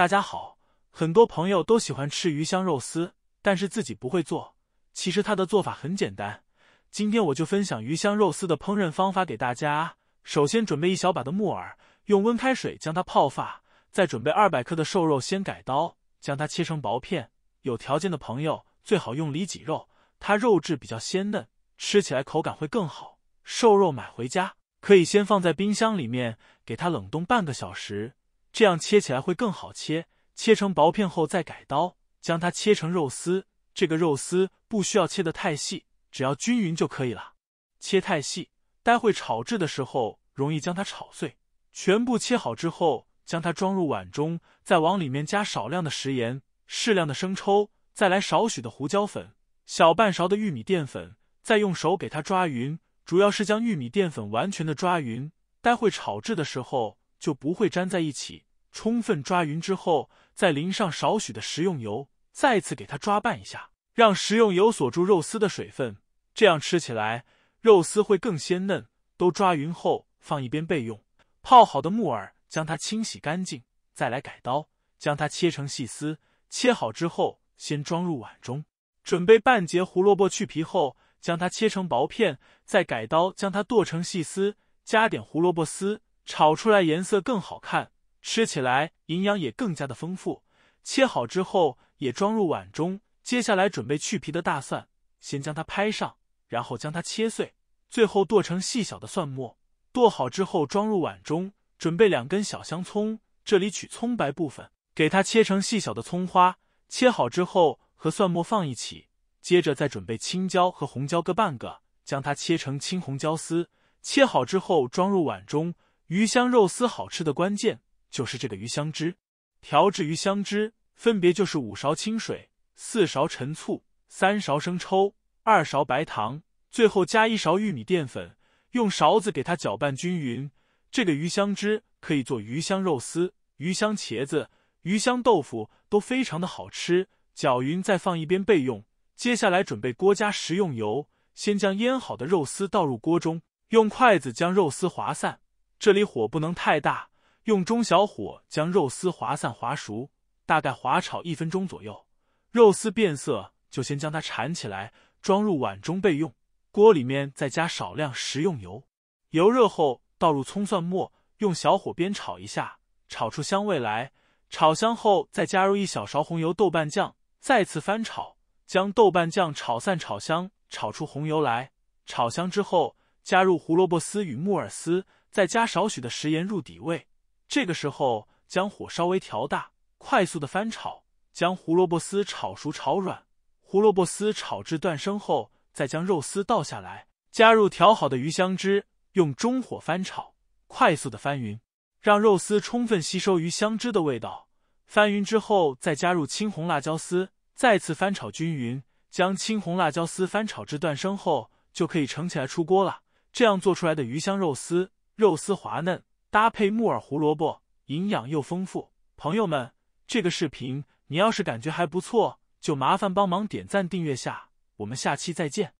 大家好，很多朋友都喜欢吃鱼香肉丝，但是自己不会做。其实它的做法很简单，今天我就分享鱼香肉丝的烹饪方法给大家。首先准备一小把的木耳，用温开水将它泡发。再准备二百克的瘦肉，先改刀，将它切成薄片。有条件的朋友最好用里脊肉，它肉质比较鲜嫩，吃起来口感会更好。瘦肉买回家可以先放在冰箱里面，给它冷冻半个小时。这样切起来会更好切，切成薄片后再改刀，将它切成肉丝。这个肉丝不需要切得太细，只要均匀就可以了。切太细，待会炒制的时候容易将它炒碎。全部切好之后，将它装入碗中，再往里面加少量的食盐、适量的生抽，再来少许的胡椒粉、小半勺的玉米淀粉，再用手给它抓匀，主要是将玉米淀粉完全的抓匀。待会炒制的时候。就不会粘在一起。充分抓匀之后，再淋上少许的食用油，再次给它抓拌一下，让食用油锁住肉丝的水分，这样吃起来肉丝会更鲜嫩。都抓匀后，放一边备用。泡好的木耳将它清洗干净，再来改刀，将它切成细丝。切好之后，先装入碗中。准备半截胡萝卜，去皮后将它切成薄片，再改刀将它剁成细丝，加点胡萝卜丝。炒出来颜色更好看，吃起来营养也更加的丰富。切好之后也装入碗中。接下来准备去皮的大蒜，先将它拍上，然后将它切碎，最后剁成细小的蒜末。剁好之后装入碗中。准备两根小香葱，这里取葱白部分，给它切成细小的葱花。切好之后和蒜末放一起。接着再准备青椒和红椒各半个，将它切成青红椒丝。切好之后装入碗中。鱼香肉丝好吃的关键就是这个鱼香汁。调制鱼香汁，分别就是五勺清水、四勺陈醋、三勺生抽、二勺白糖，最后加一勺玉米淀粉，用勺子给它搅拌均匀。这个鱼香汁可以做鱼香肉丝、鱼香茄子、鱼香豆腐，都非常的好吃。搅匀再放一边备用。接下来准备锅，加食用油，先将腌好的肉丝倒入锅中，用筷子将肉丝划散。这里火不能太大，用中小火将肉丝划散划熟，大概划炒一分钟左右，肉丝变色就先将它铲起来，装入碗中备用。锅里面再加少量食用油，油热后倒入葱蒜末，用小火煸炒一下，炒出香味来。炒香后，再加入一小勺红油豆瓣酱，再次翻炒，将豆瓣酱炒散炒香，炒出红油来。炒香之后，加入胡萝卜丝与木耳丝。再加少许的食盐入底味，这个时候将火稍微调大，快速的翻炒，将胡萝卜丝炒熟炒软。胡萝卜丝炒至断生后，再将肉丝倒下来，加入调好的鱼香汁，用中火翻炒，快速的翻匀，让肉丝充分吸收鱼香汁的味道。翻匀之后，再加入青红辣椒丝，再次翻炒均匀。将青红辣椒丝翻炒至断生后，就可以盛起来出锅了。这样做出来的鱼香肉丝。肉丝滑嫩，搭配木耳胡萝卜，营养又丰富。朋友们，这个视频你要是感觉还不错，就麻烦帮忙点赞订阅下，我们下期再见。